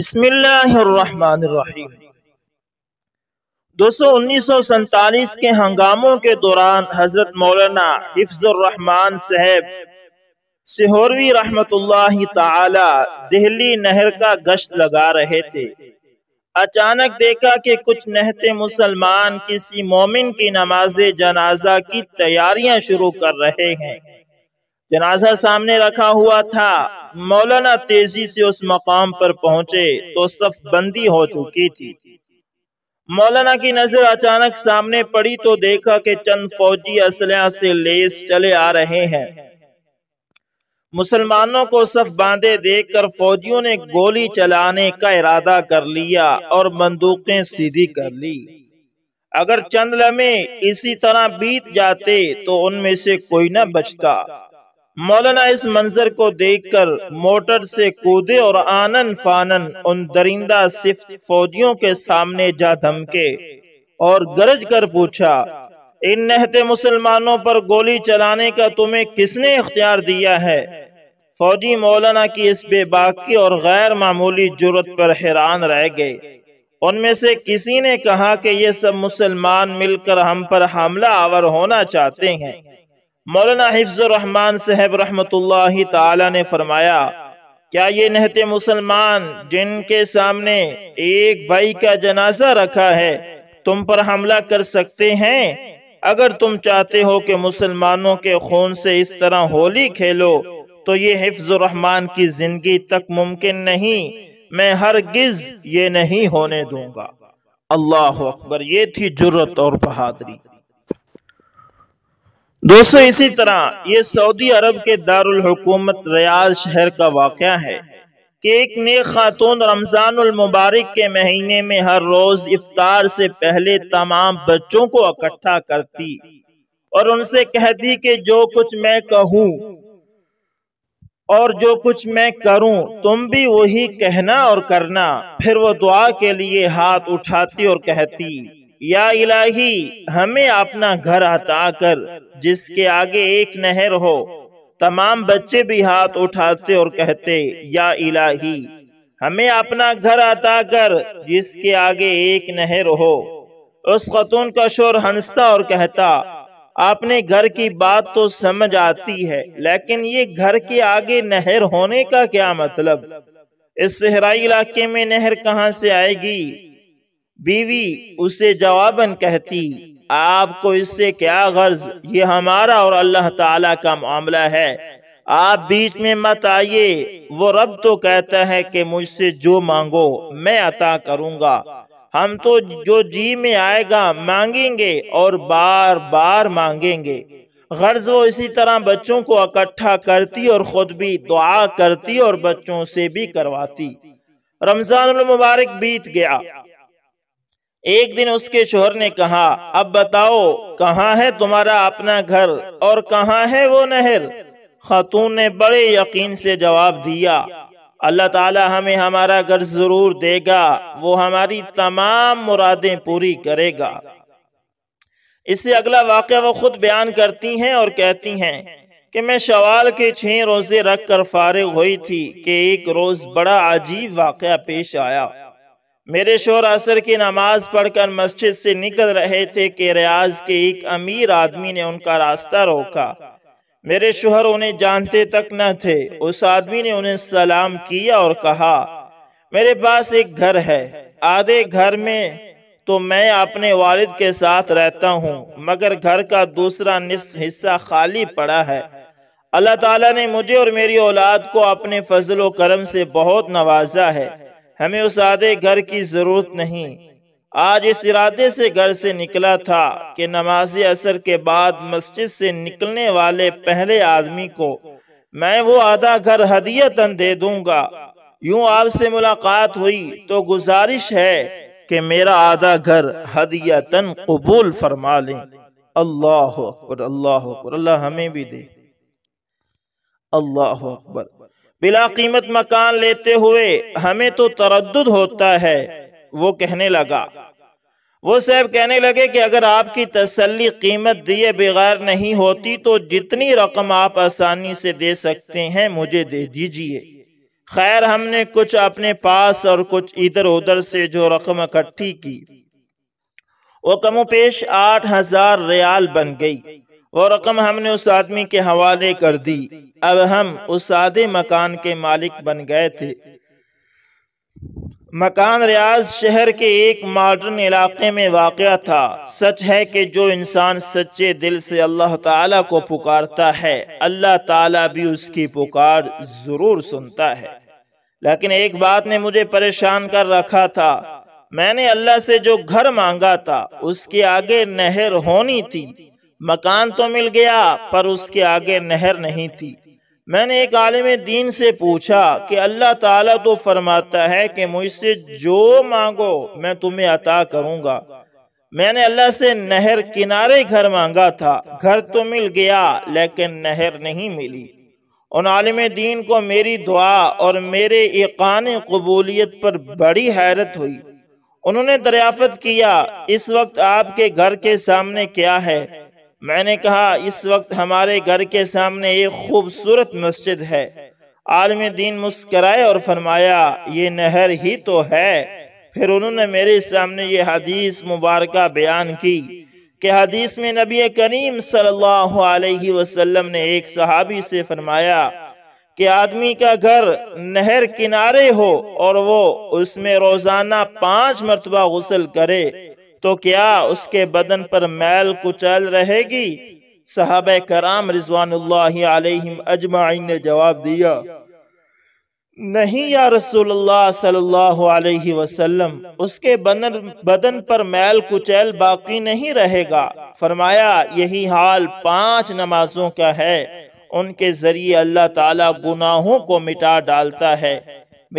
बिस्मिल्लाहिर्रहमानिर्रहीम दोस्तों के हंगामों के दौरान हजरत मौलाना हिफ्जुर्रहमान साहब सिहोरवी रहमत ताला दिल्ली नहर का गश्त लगा रहे थे अचानक देखा कि कुछ नहते मुसलमान किसी मोमिन की नमाज जनाजा की तैयारियां शुरू कर रहे हैं जनाजा सामने रखा हुआ था मौलाना तेजी से उस मकाम पर पहुंचे तो सफ बंदी हो चुकी थी मौलाना की नजर अचानक सामने पड़ी तो देखा कि चंद फौजी असलहा से लेस चले आ रहे हैं मुसलमानों को सफ बांधे देखकर फौजियों ने गोली चलाने का इरादा कर लिया और बंदूकें सीधी कर ली अगर चंद लमे इसी तरह बीत जाते तो उनमें से कोई न बचता मौलाना इस मंजर को देखकर मोटर से कूदे और आनन फानन उन दरिंदा सिफ फौजियों के सामने जा धमके और गरज कर पूछा इन नहते मुसलमानों पर गोली चलाने का तुम्हें किसने इख्तियार दिया है फौजी मौलाना की इस बेबाकी और गैर मामूली जरूरत पर हैरान रह गए उनमें से किसी ने कहा कि ये सब मुसलमान मिलकर हम पर हमला आवर होना चाहते हैं मौलाना रहमान साहब रहमत ताला ने फरमाया क्या ये नहते मुसलमान जिनके सामने एक भाई का जनाजा रखा है तुम पर हमला कर सकते हैं अगर तुम चाहते हो कि मुसलमानों के खून से इस तरह होली खेलो तो ये रहमान की जिंदगी तक मुमकिन नहीं मैं हर गिज़ ये नहीं होने दूंगा अल्लाह अकबर ये थी जुर्रत और बहादरी दोस्तों इसी तरह ये सऊदी अरब के दारुल हुकूमत रियाज शहर का वाक़ है कि एक ने खातून रमज़ान मुबारक के महीने में हर रोज़ इफ्तार से पहले तमाम बच्चों को इकट्ठा करती और उनसे कहती कि जो कुछ मैं कहूँ और जो कुछ मैं करूं तुम भी वही कहना और करना फिर वो दुआ के लिए हाथ उठाती और कहती या इलाही हमें अपना घर हटा कर जिसके आगे एक नहर हो तमाम बच्चे भी हाथ उठाते और कहते या इलाही हमें अपना घर हटा कर जिसके आगे एक नहर हो उस खतून का शोर हंसता और कहता आपने घर की बात तो समझ आती है लेकिन ये घर के आगे नहर होने का क्या मतलब इस सहराई इलाके में नहर कहाँ से आएगी बीवी उसे जवाबन कहती आपको इससे क्या गर्ज ये हमारा और अल्लाह ताला का मामला है आप बीच में मत आइए वो रब तो कहता है कि मुझसे जो मांगो मैं अता करूंगा हम तो जो जी में आएगा मांगेंगे और बार बार मांगेंगे गर्ज वो इसी तरह बच्चों को इकट्ठा करती और खुद भी दुआ करती और बच्चों से भी करवाती रमजान मुबारक बीत गया एक दिन उसके शोहर ने कहा अब बताओ कहाँ है तुम्हारा अपना घर और कहाँ है वो नहर खातून ने बड़े यकीन से जवाब दिया अल्लाह ताला हमें हमारा घर जरूर देगा वो हमारी तमाम मुरादें पूरी करेगा इससे अगला वाक़ वो खुद बयान करती हैं और कहती हैं कि मैं शवाल के छह रोज़े रख कर फारग हुई थी कि एक रोज़ बड़ा अजीब वाक़ पेश आया मेरे शोर असर की नमाज पढ़कर मस्जिद से निकल रहे थे कि रियाज के एक अमीर आदमी ने उनका रास्ता रोका मेरे शोहर उन्हें जानते तक न थे उस आदमी ने उन्हें सलाम किया और कहा मेरे पास एक घर है आधे घर में तो मैं अपने वालिद के साथ रहता हूँ मगर घर का दूसरा निस्फ हिस्सा खाली पड़ा है अल्लाह ताला ने मुझे और मेरी औलाद को अपने फजलो करम से बहुत नवाजा है हमें उस आधे घर की ज़रूरत नहीं आज इस इरादे से घर से निकला था कि नमाज असर के बाद मस्जिद से निकलने वाले पहले आदमी को मैं वो आधा घर हदियतन दे दूंगा यूं आपसे मुलाकात हुई तो गुजारिश है कि मेरा आधा घर हदियतन कबूल फरमा लें अल्लाह अकबर अल्लाह अकबर अल्लाह हमें भी दे अल्लाह अकबर बिला कीमत मकान लेते हुए हमें तो तरद होता है वो कहने लगा वो साहब कहने लगे कि अगर आपकी तसल्ली कीमत दिए बगैर नहीं होती तो जितनी रकम आप आसानी से दे सकते हैं मुझे दे दीजिए खैर हमने कुछ अपने पास और कुछ इधर उधर से जो रकम इकट्ठी की वो कमोपेश आठ हजार रियाल बन गई वो रकम हमने उस आदमी के हवाले कर दी अब हम उस आधे मकान के मालिक बन गए थे मकान रियाज शहर के एक मॉडर्न इलाके में वाक़ था सच है कि जो इंसान सच्चे दिल से अल्लाह ताला को पुकारता है अल्लाह ताला भी उसकी पुकार ज़रूर सुनता है लेकिन एक बात ने मुझे परेशान कर रखा था मैंने अल्लाह से जो घर मांगा था उसके आगे नहर होनी थी मकान तो मिल गया पर उसके आगे नहर नहीं थी मैंने एक आलिम दीन से पूछा कि अल्लाह ताला तो फरमाता है कि मुझसे जो मांगो मैं तुम्हें अता करूंगा मैंने अल्लाह से नहर किनारे घर मांगा था घर तो मिल गया लेकिन नहर नहीं मिली उन आलिम दीन को मेरी दुआ और मेरे एकान कबूलियत पर बड़ी हैरत हुई उन्होंने दरियाफत किया इस वक्त आपके घर के सामने क्या है मैंने कहा इस वक्त हमारे घर के सामने एक खूबसूरत मस्जिद है आलम दीन मुस्कराए और फरमाया ये नहर ही तो है फिर उन्होंने मेरे सामने ये हदीस मुबारक बयान की कि हदीस में नबी करीम सल्लल्लाहु अलैहि वसल्लम ने एक सहाबी से फरमाया कि आदमी का घर नहर किनारे हो और वो उसमें रोज़ाना पांच मरतबा गसल करे तो क्या उसके बदन पर मैल कुचल रहेगी साहब कराम रिजवान अजमाइन ने जवाब दिया नहीं या रसूलुल्लाह सल्लल्लाहु अलैहि वसल्लम उसके बदन बदन पर मैल कुचैल बाकी नहीं रहेगा फरमाया यही हाल पांच नमाजों का है उनके जरिए अल्लाह ताला गुनाहों को मिटा डालता है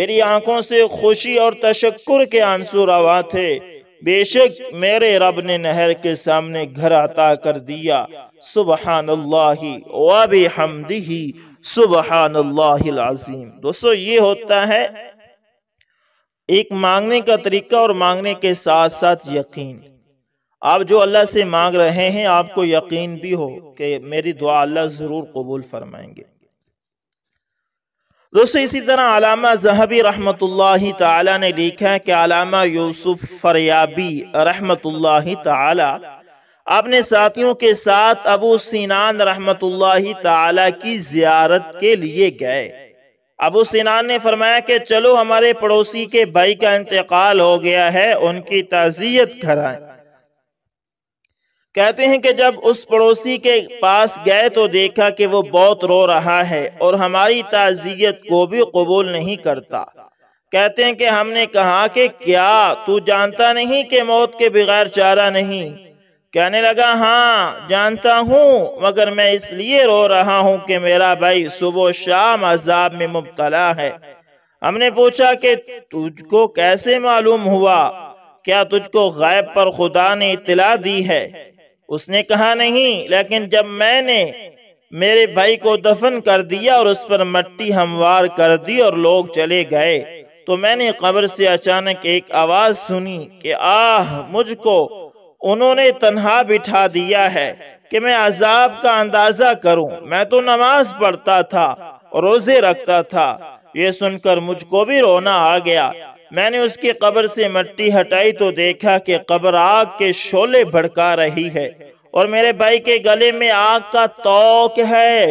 मेरी आंखों से खुशी और तशक्कुर के आंसू रवा थे बेशक मेरे रब ने नहर के सामने घर अता कर दिया सुबह सुबह हमदही दोस्तों ये होता है एक मांगने का तरीका और मांगने के साथ साथ यकीन आप जो अल्लाह से मांग रहे हैं आपको यकीन भी हो कि मेरी दुआ अल्लाह ज़रूर कबूल फरमाएंगे दोस्तों इसी तरह अलामा जहबी रहमतुल्लाहि ताला ने लिखा है कि अलामा यूसुफ फरियाबी रहमतुल्लाहि ताला अपने साथियों के साथ अबू सिनान रहमतुल्लाहि ताला की जियारत के लिए गए अबू सिनान ने फरमाया कि चलो हमारे पड़ोसी के भाई का इंतकाल हो गया है उनकी ताज़ियत कराएं कहते हैं कि जब उस पड़ोसी के पास गए तो देखा कि वो बहुत रो रहा है और हमारी ताज़ियत को भी कबूल नहीं करता कहते हैं कि हमने कहा कि क्या तू जानता नहीं कि मौत के बगैर चारा नहीं कहने लगा हाँ जानता हूँ मगर मैं इसलिए रो रहा हूँ कि मेरा भाई सुबह शाम अजाब में मुबतला है हमने पूछा कि तुझको कैसे मालूम हुआ क्या तुझको गैब पर खुदा ने इतला दी है उसने कहा नहीं लेकिन जब मैंने मेरे भाई को दफन कर दिया और उस पर मट्टी हमवार कर दी और लोग चले गए तो मैंने कब्र से अचानक एक आवाज सुनी कि आह मुझको उन्होंने तनहा बिठा दिया है कि मैं अजाब का अंदाजा करूं मैं तो नमाज पढ़ता था रोजे रखता था ये सुनकर मुझको भी रोना आ गया मैंने उसकी कब्र से मट्टी हटाई तो देखा कि कब्र आग के शोले भड़का रही है और मेरे भाई के गले में आग का तोक है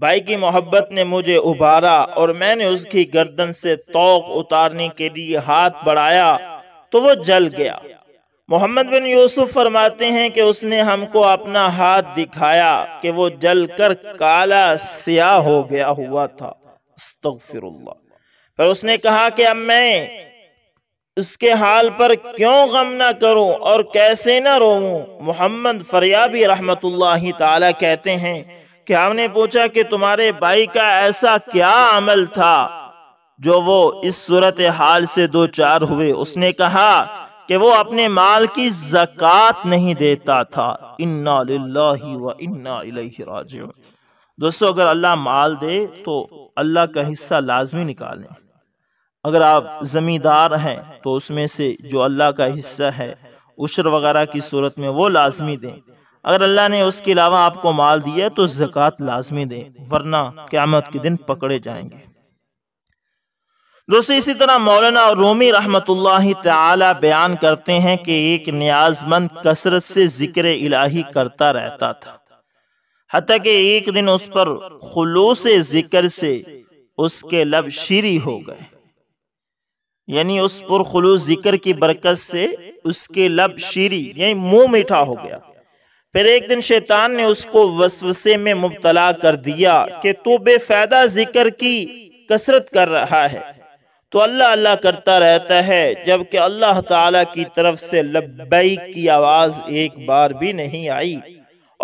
भाई की मोहब्बत ने मुझे उबारा और मैंने उसकी गर्दन से तोक उतारने के लिए हाथ बढ़ाया तो वो जल गया मोहम्मद बिन यूसुफ फरमाते हैं कि उसने हमको अपना हाथ दिखाया कि वो जलकर काला स्याह हो गया हुआ था अस्तगफिरुल्लाह पर उसने कहा कि अब मैं उसके हाल पर क्यों गम ना करूं और कैसे ना रोऊं मोहम्मद फरियाबी रहमतुल्लाह ताला कहते हैं कि हमने पूछा कि तुम्हारे भाई का ऐसा क्या अमल था जो वो इस सूरत हाल से दो चार हुए उसने कहा कि वो अपने माल की जक़ात नहीं देता था इन्ना व इन्ना राज दोस्तों अगर अल्लाह माल दे तो अल्लाह का हिस्सा लाजमी निकालें अगर आप ज़मींदार हैं तो उसमें से जो अल्लाह का हिस्सा है उशर वगैरह की सूरत में वो लाजमी दें अगर अल्लाह ने उसके अलावा आपको माल दिया तो जक़ात लाजमी दें वरना क़्यामत के दिन पकड़े जाएंगे दोस्तों इसी तरह मौलाना रोमी रहमत ताला बयान करते हैं कि एक न्याजमंद कसरत से जिक्र इलाही करता रहता था हती कि एक दिन उस पर खुलूस जिक्र से उसके लब शीरी हो गए यानी उस पुरखलू जिक्र की बरकत से उसके लब शीरी यानी मुंह मीठा हो गया फिर एक दिन शैतान ने उसको वसवसे में मुबतला कर दिया कि तू बेफायदा जिक्र की कसरत कर रहा है तो अल्लाह अल्लाह करता रहता है जबकि अल्लाह ताला की तरफ से लब्बई की आवाज़ एक बार भी नहीं आई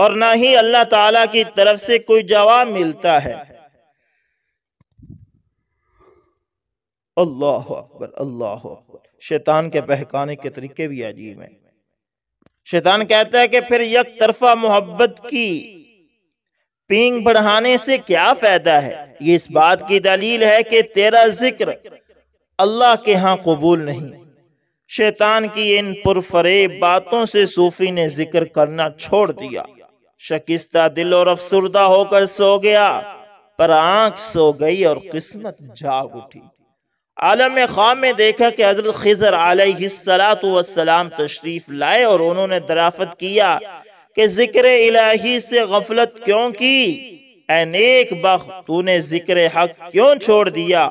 और ना ही अल्लाह ताला की तरफ से कोई जवाब मिलता है अल्लाह अकबर अल्लाह अकबर शैतान के बहकाने के तरीके भी अजीब हैं शैतान कहता है कि फिर यक तरफा मोहब्बत की पींग बढ़ाने से क्या फायदा है ये इस बात की दलील है कि तेरा जिक्र अल्लाह के यहाँ कबूल नहीं शैतान की इन पुरफरेब बातों से सूफी ने जिक्र करना छोड़ दिया शकिस्ता दिल और अफसरदा होकर सो गया पर आंख सो गई और किस्मत जाग उठी आलम ख़्वाब में देखा कि हज़रत खज़र आलतम तशरीफ़ लाए और उन्होंने दराफत किया कि ज़िक्र इलाही से गफलत क्यों की अनेक बख तूने ज़िक्र हक क्यों छोड़ दिया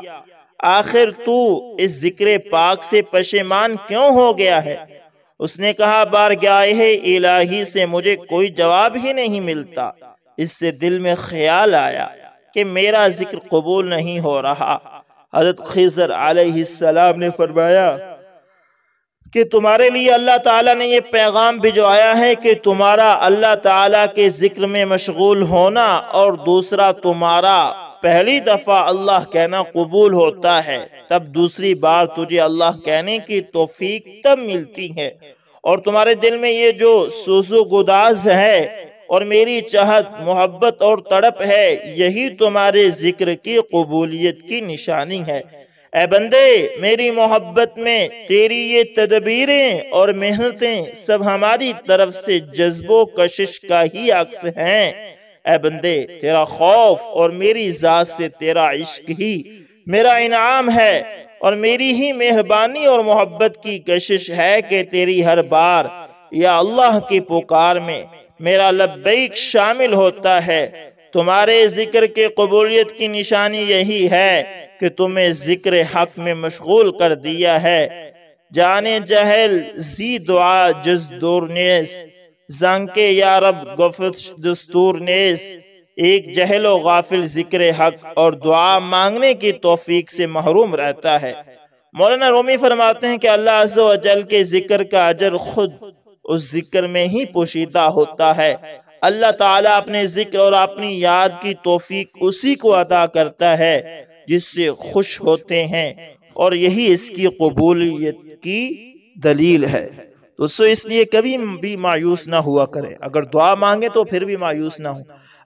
आखिर तू इस ज़िक्र पाक से पशेमान क्यों हो गया है उसने कहा बार गाह इलाही से मुझे कोई जवाब ही नहीं मिलता इससे दिल में ख्याल आया कि मेरा जिक्र कबूल नहीं हो रहा हजरत खजर आलाम ने फरमाया कि तुम्हारे लिए अल्लाह ताला ने यह पैगाम भिजवाया है कि तुम्हारा अल्लाह ताला के ज़िक्र में मशगूल होना और दूसरा तुम्हारा पहली दफ़ा अल्लाह कहना कबूल होता है तब दूसरी बार तुझे अल्लाह कहने की तोफीक तब मिलती है और तुम्हारे दिल में ये जो सूसो गुदाज है और मेरी चाहत मोहब्बत और तड़प है यही तुम्हारे जिक्र की कबूलियत की निशानी है ए बंदे मेरी मोहब्बत में तेरी ये तदबीरें और मेहनतें सब हमारी तरफ से जज्बो कशिश का ही अक्स हैं ए बंदे तेरा खौफ और मेरी जात से तेरा इश्क ही मेरा इनाम है और मेरी ही मेहरबानी और मोहब्बत की कशिश है कि तेरी हर बार या अल्लाह की पुकार में मेरा लब्बैक शामिल होता है तुम्हारे जिक्र के कबूलियत की निशानी यही है कि तुम्हें जिक्र हक में मशगूल कर दिया है जाने जहल जी दुआ जिस दूर नेस जंग यारब गफत दस्तूर नेस एक जहल व गाफिल जिक्र हक और दुआ मांगने की तोफीक से महरूम रहता है मौलाना रोमी फरमाते हैं कि अल्लाह अजल के जिक्र का अजर खुद उस जिक्र में ही पोशीदा होता है अल्लाह ताला अपने जिक्र और अपनी याद की तोफीक उसी को अदा करता है जिससे खुश होते हैं और यही इसकी कबूलियत की दलील है तो सो इसलिए कभी भी मायूस ना हुआ करें अगर दुआ मांगे तो फिर भी मायूस ना हो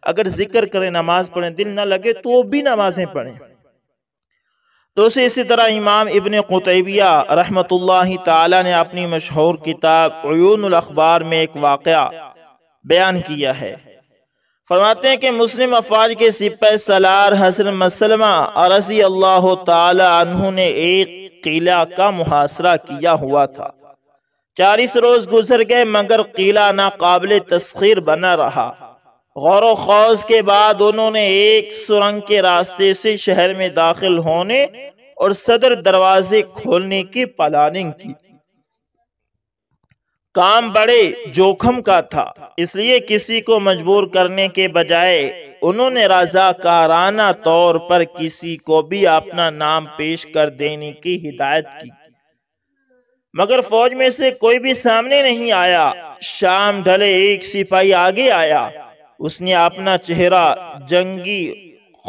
अगर जिक्र करें नमाज पढ़ें दिल ना लगे तो भी नमाजें पढ़ें तो उसे इसी तरह इमाम इबन कुतबिया रहमत ताला ने अपनी मशहूर किताब अयून अखबार में एक वाक़ बयान किया है फरमाते हैं कि मुस्लिम अफवाज के सिपह सलार हसन मसलमा रसी अल्लाह तु ने एक किला का मुहासरा किया हुआ था चालीस रोज़ गुजर गए मगर किला नाकबिल तस्खीर बना रहा गौर खौज के बाद उन्होंने एक सुरंग के रास्ते से शहर में दाखिल होने और सदर दरवाजे खोलने की प्लानिंग की काम बड़े जोखम का था इसलिए किसी को मजबूर करने के बजाय उन्होंने राजाकाराना तौर पर किसी को भी अपना नाम पेश कर देने की हिदायत की मगर फौज में से कोई भी सामने नहीं आया शाम ढले एक सिपाही आगे आया उसने अपना चेहरा जंगी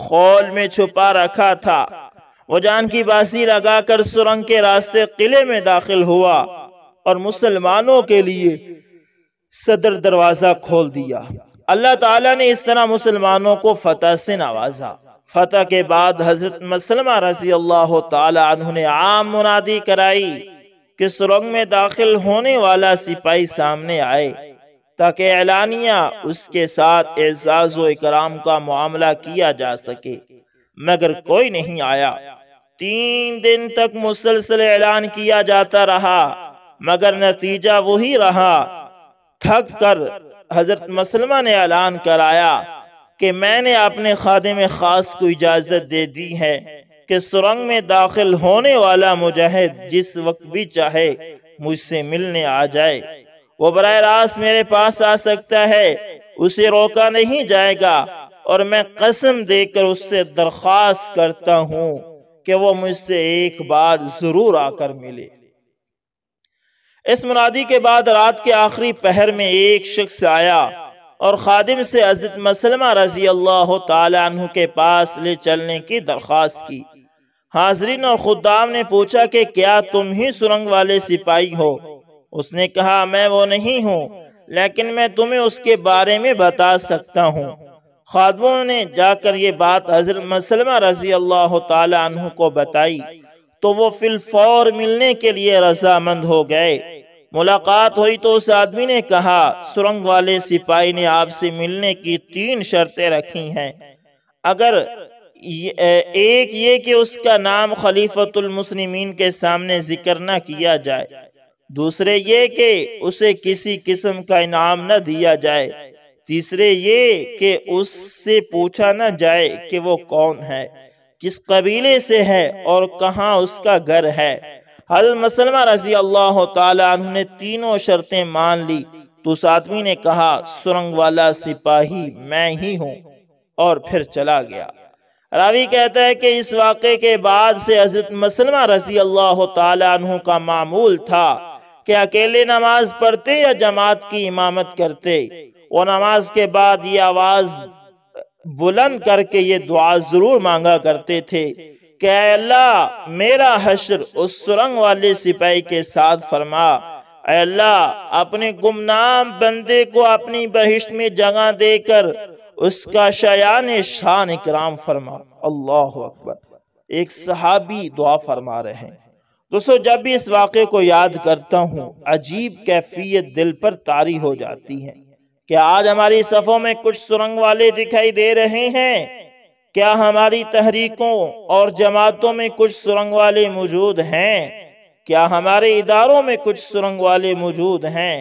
खोल में छुपा रखा था वो जान की बासी लगाकर सुरंग के रास्ते किले में दाखिल हुआ और मुसलमानों के लिए सदर दरवाज़ा खोल दिया अल्लाह ताला ने इस तरह मुसलमानों को फतह से नवाजा फतह के बाद हजरत मसलमा रजी अल्लाह तु ने आम मुनादी कराई कि सुरंग में दाखिल होने वाला सिपाही सामने आए ताकि एलानिया उसके साथ एजाज व का मामला किया जा सके मगर कोई नहीं आया तीन दिन तक मुसलसल ऐलान किया जाता रहा मगर नतीजा वही रहा थक कर हजरत मसलमा ने ऐलान कराया कि मैंने अपने में खास को इजाज़त दे दी है कि सुरंग में दाखिल होने वाला मुजाहिद जिस वक्त भी चाहे मुझसे मिलने आ जाए वो बर रास्त मेरे पास आ सकता है उसे रोका नहीं जाएगा और मैं कसम देकर उससे दरख्वास्त करता हूं कि वो मुझसे एक बार ज़रूर आकर मिले इस मुरादी के बाद रात के आखिरी पहर में एक शख्स आया और ख़ादिम से अजित मसलमा रजी अल्लाह तु के पास ले चलने की दरख्वास्त की हाजरीन और खुदाम ने पूछा कि क्या तुम ही सुरंग वाले सिपाही हो उसने कहा मैं वो नहीं हूँ लेकिन मैं तुम्हें उसके बारे में बता सकता हूँ खादमों ने जाकर ये बात हजरत मसलमा रजी अल्लाह तु को बताई तो वो फिलफौर मिलने के लिए रजामंद हो गए मुलाकात हुई तो उस आदमी ने कहा सुरंग वाले सिपाही ने आपसे मिलने की तीन शर्तें रखी हैं अगर एक ये कि उसका नाम खलीफतुल मुस्लिमीन के सामने जिक्र न किया जाए दूसरे ये कि उसे किसी किस्म का इनाम न दिया जाए तीसरे ये कि उससे पूछा न जाए कि वो कौन है किस कबीले से है और कहाँ उसका घर है हल मसलमा रजी अल्लाह तु ने तीनों शर्तें मान ली तो उस आदमी ने कहा सुरंग वाला सिपाही मैं ही हूँ और फिर चला गया रावी कहता है कि इस वाक़े के बाद से हजरत मसलमा रजी अल्लाह तला का मामूल था कि अकेले नमाज पढ़ते या जमात की इमामत करते वो नमाज के बाद ये आवाज़ बुलंद करके ये दुआ ज़रूर मांगा करते थे अल्लाह मेरा हशर उस सुरंग वाले सिपाही के साथ फरमा अल्लाह अपने गुमनाम बंदे को अपनी बहिश्त में जगह देकर उसका शयान शान इकराम फरमा अल्लाह अकबर एक सहाबी दुआ फरमा रहे हैं दोस्तों जब भी इस वाक़े को याद करता हूँ अजीब कैफियत दिल पर तारी हो जाती है क्या आज हमारी सफ़ों में कुछ सुरंग वाले दिखाई दे रहे हैं क्या हमारी तहरीकों और जमातों में कुछ सुरंग वाले मौजूद हैं क्या हमारे इदारों में कुछ सुरंग वाले मौजूद हैं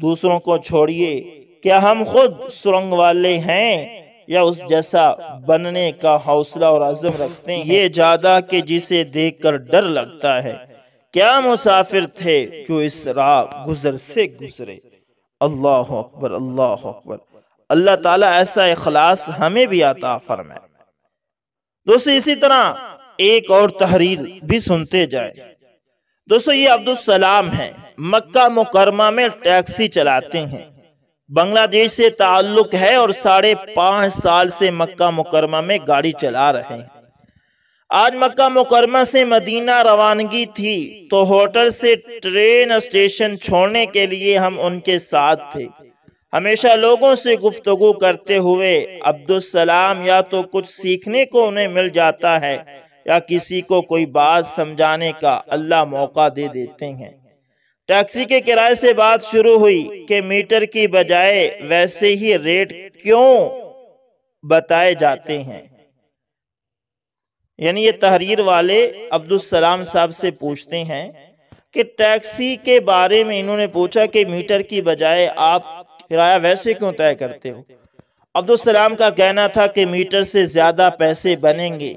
दूसरों को छोड़िए क्या हम खुद सुरंग वाले हैं या उस जैसा बनने का हौसला और अज़म रखते हैं ये ज़्यादा के जिसे देखकर डर लगता है क्या मुसाफिर थे जो इस राह गुजर से गुजरे अल्लाह अकबर अल्लाह अकबर अल्लाह ताला ऐसा अखलास हमें भी आता फरमाए दोस्तों इसी तरह एक और तहरीर भी सुनते जाए दोस्तों ये अब्दुल सलाम है मक्का मुकरमा में टैक्सी चलाते हैं बांग्लादेश से ताल्लुक है और साढ़े पांच साल से मक्का मुकरमा में गाड़ी चला रहे हैं आज मक्का मुकरमा से मदीना रवानगी थी तो होटल से ट्रेन स्टेशन छोड़ने के लिए हम उनके साथ थे हमेशा लोगों से गुफ्तगु करते हुए अब्दुल सलाम या तो कुछ सीखने को उन्हें मिल जाता है या किसी को कोई बात समझाने का अल्लाह मौका दे देते हैं टैक्सी के किराए से बात शुरू हुई कि मीटर की बजाय वैसे ही रेट क्यों बताए जाते हैं यानी ये तहरीर वाले अब्दुल सलाम साहब से पूछते हैं कि टैक्सी के बारे में इन्होंने पूछा कि मीटर की बजाय आप किराया वैसे क्यों तय करते हो अब्दुल सलाम का कहना था कि मीटर से ज़्यादा पैसे बनेंगे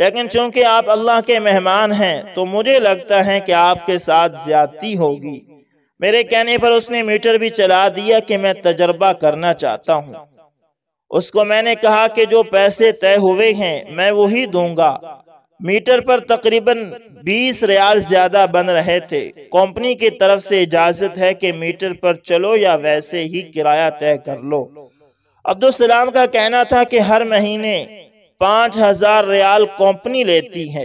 लेकिन चूंकि आप अल्लाह के मेहमान हैं तो मुझे लगता है कि आपके साथ ज्यादती होगी मेरे कहने पर उसने मीटर भी चला दिया कि मैं तजर्बा करना चाहता हूँ उसको मैंने कहा कि जो पैसे तय हुए हैं मैं वही दूंगा मीटर पर तकरीबन 20 रियाल ज्यादा बन रहे थे कंपनी की तरफ से इजाजत है कि मीटर पर चलो या वैसे ही किराया तय कर लो अब्दुल सलाम का कहना था कि हर महीने पाँच हजार रियाल कंपनी लेती है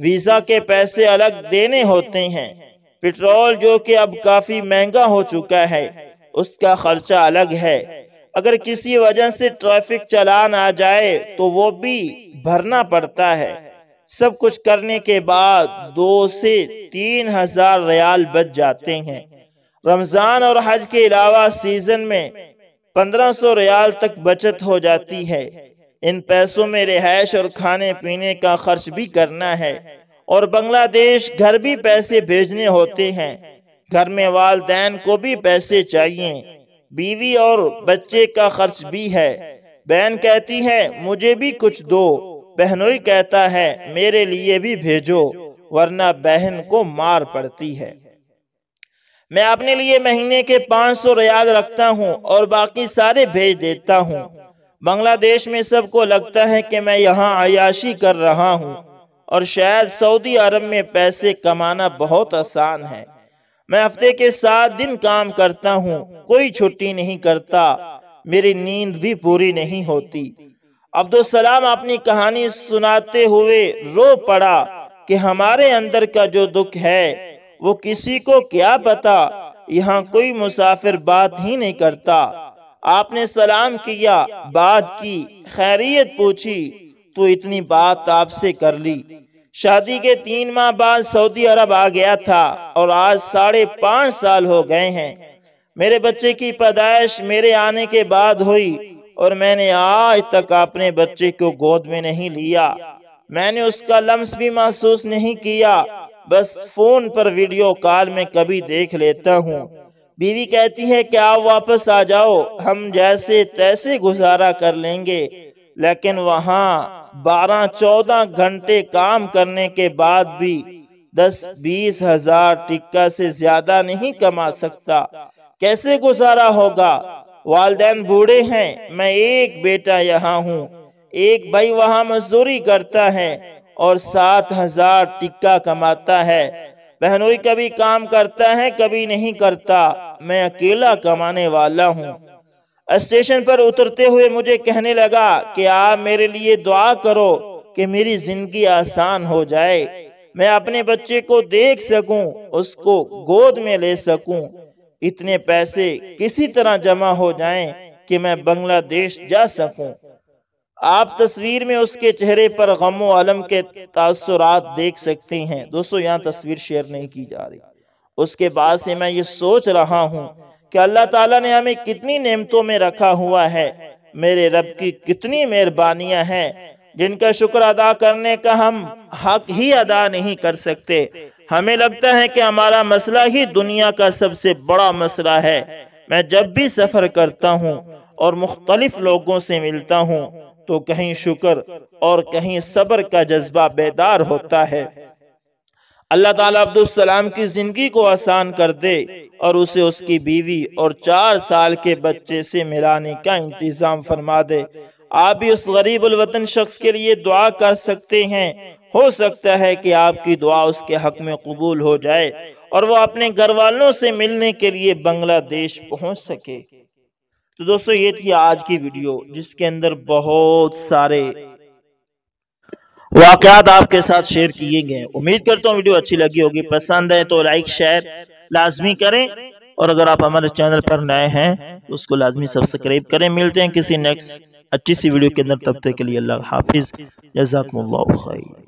वीजा के पैसे अलग देने होते हैं पेट्रोल जो कि अब काफी महंगा हो चुका है उसका खर्चा अलग है अगर किसी वजह से ट्रैफिक चलान आ जाए तो वो भी भरना पड़ता है सब कुछ करने के बाद दो से तीन हजार रियाल बच जाते हैं रमज़ान और हज के अलावा सीज़न में पंद्रह सौ रियाल तक बचत हो जाती है इन पैसों में रिहायश और खाने पीने का खर्च भी करना है और बांग्लादेश घर भी पैसे भेजने होते हैं घर में वालदेन को भी पैसे चाहिए बीवी और बच्चे का खर्च भी है बहन कहती है मुझे भी कुछ दो बहनोई कहता है मेरे लिए भी भेजो वरना बहन को मार पड़ती है मैं अपने लिए महीने के पाँच सौ रियाज रखता हूँ और बाकी सारे भेज देता हूँ बांग्लादेश में सबको लगता है कि मैं यहाँ आयाशी कर रहा हूँ और शायद सऊदी अरब में पैसे कमाना बहुत आसान है मैं हफ्ते के सात दिन काम करता हूँ कोई छुट्टी नहीं करता मेरी नींद भी पूरी नहीं होती अब्दुलसलाम अपनी कहानी सुनाते हुए रो पड़ा कि हमारे अंदर का जो दुख है वो किसी को क्या पता यहाँ कोई मुसाफिर बात ही नहीं करता आपने सलाम किया बात की खैरियत पूछी तो इतनी बात आपसे कर ली शादी के तीन माह बाद सऊदी अरब आ गया था और आज साढ़े पाँच साल हो गए हैं मेरे बच्चे की पैदाइश मेरे आने के बाद हुई और मैंने आज तक अपने बच्चे को गोद में नहीं लिया मैंने उसका लम्स भी महसूस नहीं किया बस फोन पर वीडियो कॉल में कभी देख लेता हूँ बीवी कहती है कि आप वापस आ जाओ हम जैसे तैसे गुजारा कर लेंगे लेकिन वहाँ बारह चौदह घंटे काम करने के बाद भी दस बीस हजार टिक्का से ज्यादा नहीं कमा सकता कैसे गुजारा होगा वालदेन बूढ़े हैं मैं एक बेटा यहाँ हूँ एक भाई वहाँ मजदूरी करता है और सात हजार टिक्का कमाता है बहनोई कभी काम करता है कभी नहीं करता मैं अकेला कमाने वाला हूँ स्टेशन पर उतरते हुए मुझे कहने लगा कि आप मेरे लिए दुआ करो कि मेरी जिंदगी आसान हो जाए मैं अपने बच्चे को देख सकूं, उसको गोद में ले सकूं, इतने पैसे किसी तरह जमा हो जाएं कि मैं बांग्लादेश जा सकूं। आप तस्वीर में उसके चेहरे पर गम आलम के तासरात देख सकते हैं दोस्तों यहाँ तस्वीर शेयर नहीं की जा रही उसके बाद से मैं ये सोच रहा हूँ कि अल्लाह ताला ने हमें कितनी नेमतों में रखा हुआ है मेरे रब की कितनी मेहरबानियाँ हैं जिनका शुक्र अदा करने का हम हक ही अदा नहीं कर सकते हमें लगता है कि हमारा मसला ही दुनिया का सबसे बड़ा मसला है मैं जब भी सफ़र करता हूँ और मुख्तलिफ लोगों से मिलता हूँ तो कहीं शुक्र और कहीं सब्र का जज्बा बेदार होता है अल्लाह ताला अब्दुलसलाम की ज़िंदगी को आसान कर दे और उसे उसकी बीवी और चार साल के बच्चे से मिलाने का इंतज़ाम फरमा दे आप भी उस गरीब वतन शख्स के लिए दुआ कर सकते हैं हो सकता है कि आपकी दुआ उसके हक में कबूल हो जाए और वो अपने घर वालों से मिलने के लिए बांग्लादेश पहुंच सके तो दोस्तों ये थी आज की वीडियो जिसके अंदर बहुत सारे वाकत आपके साथ शेयर किए गए उम्मीद करता हूँ वीडियो अच्छी लगी होगी पसंद है तो लाइक शेयर लाजमी करें और अगर आप हमारे चैनल पर नए हैं तो उसको लाजमी सब्सक्राइब करें मिलते हैं किसी नेक्स्ट अच्छी सी वीडियो के अंदर तब तक के लिए अल्लाह हाफिज़ जजाकम्ला